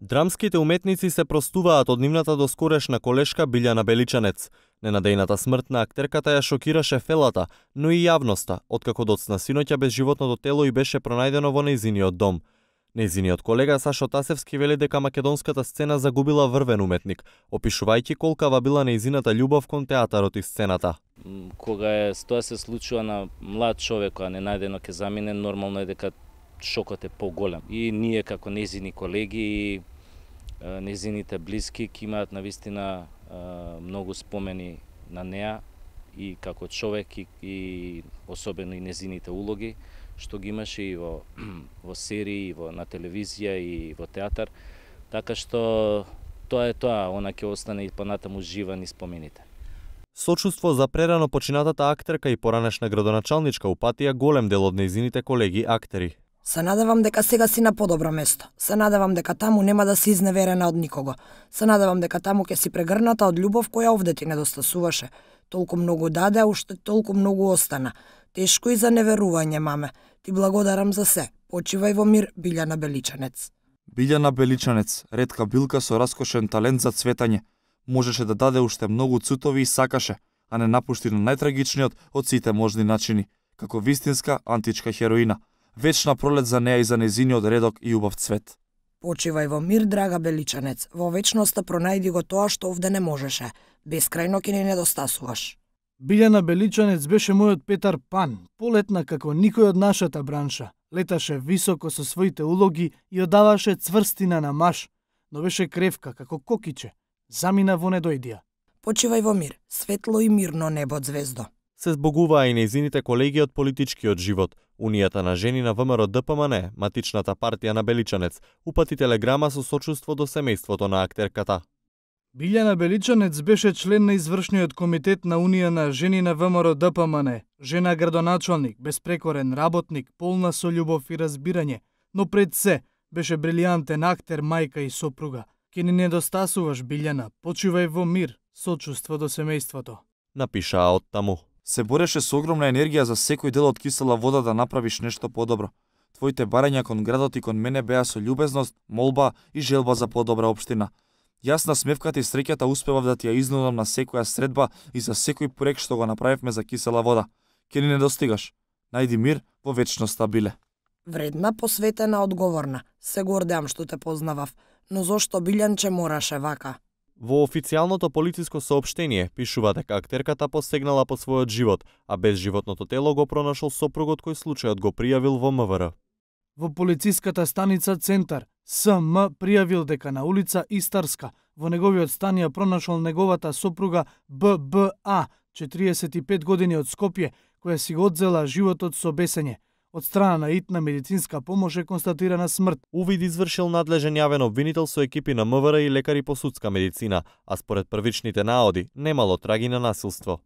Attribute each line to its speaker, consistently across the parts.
Speaker 1: Драмските уметници се простуваат од нивната доскорешна колешка Билјана Беличанец. Ненадејната смрт на актерката ја шокираше фелата, но и јавноста, откако доцна синоќа без животното тело и беше пронајдено во нејзиниот дом. Нејзиниот колега Сашо Тасевски вели дека македонската сцена загубила врвен уметник, опишувајќи колкава била нејзината љубов кон театарот и сцената.
Speaker 2: Кога е тоа се случува на млад човек, а не најдено ке замине, нормално е дека шокот е поголем. И ние како незини колеги и незините близки, ќе имаат навистина многу спомени на неа и како човек и, и особено и незините улоги што ги имаше и во во серии, и во на телевизија и во театар. Така што тоа е тоа, она ќе остане и понатаму жива ни спомените.
Speaker 1: Сочувство за прерано починатата актерка и поранешна градоначалничка упатија голем дел од нејзините колеги актери.
Speaker 3: Се надевам дека сега си на подобро место. Се надевам дека таму нема да си изневерена од никого. Се надевам дека таму ќе си прегрната од љубов која овде ти недостасуваше. Толку многу даде, а уште толку многу остана. Тешко и за неверување, маме. Ти благодарам за се. Почивај во мир, Билјана Беличанец.
Speaker 4: Билјана Беличанец, ретка билка со раскошен талент за цветање. Можеше да даде уште многу цутови и сакаше, а не напушти на најтрагичниот од сите можни начини, како вистинска античка хероина – вечна пролет за неа и за незиниот редок и убав цвет.
Speaker 3: Почивај во мир, драга Беличанец. Во вечноста пронајди го тоа што овде не можеше. Бескрајно ќе не недостасуваш. Билјана Беличанец беше мојот Петар Пан, полетна
Speaker 5: како никој од нашата бранша. Леташе високо со своите улоги и одаваше цврстина на маш, но беше кревка како кокиче. Замина во недојдија.
Speaker 3: Почивај во мир, светло и мирно небо звездо
Speaker 1: се збогуваа и нејзините колеги од политичкиот живот, Унијата на жени на ВМРО ДПМН, Матичната партија на Беличанец, упати телеграма со сочувство до семејството на актерката.
Speaker 5: Билјана Беличанец беше член на извршниот комитет на Унија на жени на ВМРО ДПМН, жена градоначалник, безпрекорен работник, полна со љубов и разбирање, но пред се беше брилијантен актер, мајка и сопруга. Ке ни недостасуваш, Билјана, почивај во мир, сочувство до семејството.
Speaker 4: Напишаа од таму се бореше со огромна енергија за секој дел од кисела вода да направиш нешто подобро. Твоите барања кон градот и кон мене беа со љубезност, молба и желба за подобра општина. Јас на смевката и среќата успевав да ти ја изнудам на секоја средба и за секој проект што го направивме за кисела вода. Ке ни не достигаш. Најди мир во вечноста биле.
Speaker 3: Вредна, посветена, одговорна. Се гордеам што те познавав, но зошто Билјанче мораше вака?
Speaker 1: Во официјалното полициско сообштение пишува дека актерката посегнала по својот живот, а без животното тело го пронашол сопругот кој случајот го пријавил во МВР.
Speaker 5: Во полициската станица Центар, СМ пријавил дека на улица Истарска во неговиот стан ја пронашол неговата сопруга ББА, 45 години од Скопје, која си го одзела животот со бесење. Од страна на итна медицинска помош е констатирана смрт.
Speaker 1: Увид извршил надлежен јавен обвинител со екипи на МВР и лекари по судска медицина, а според првичните наоди немало траги на насилство.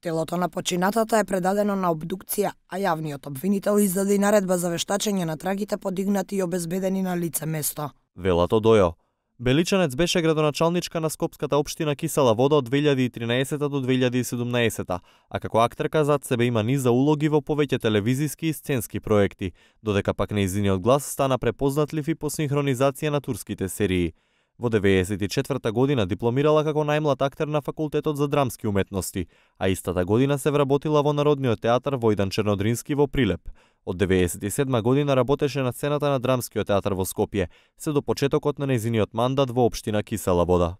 Speaker 3: Телото на починатата е предадено на обдукција, а јавниот обвинител издаде наредба за вештачење на трагите подигнати и обезбедени на лице место.
Speaker 1: Велато дојо. Беличанец беше градоначалничка на Скопската општина Кисела Вода од 2013 до 2017, а како актерка зад себе има низа улоги во повеќе телевизиски и сценски проекти, додека пак нејзиниот глас стана препознатлив и по синхронизација на турските серии. Во 94-та година дипломирала како најмлад актер на факултетот за драмски уметности, а истата година се вработила во Народниот театар Војдан Чернодрински во Прилеп – Од 1997 година работеше на сцената на Драмскиот театар во Скопје, се до почетокот на незиниот мандат во Обштина Кисела Вода.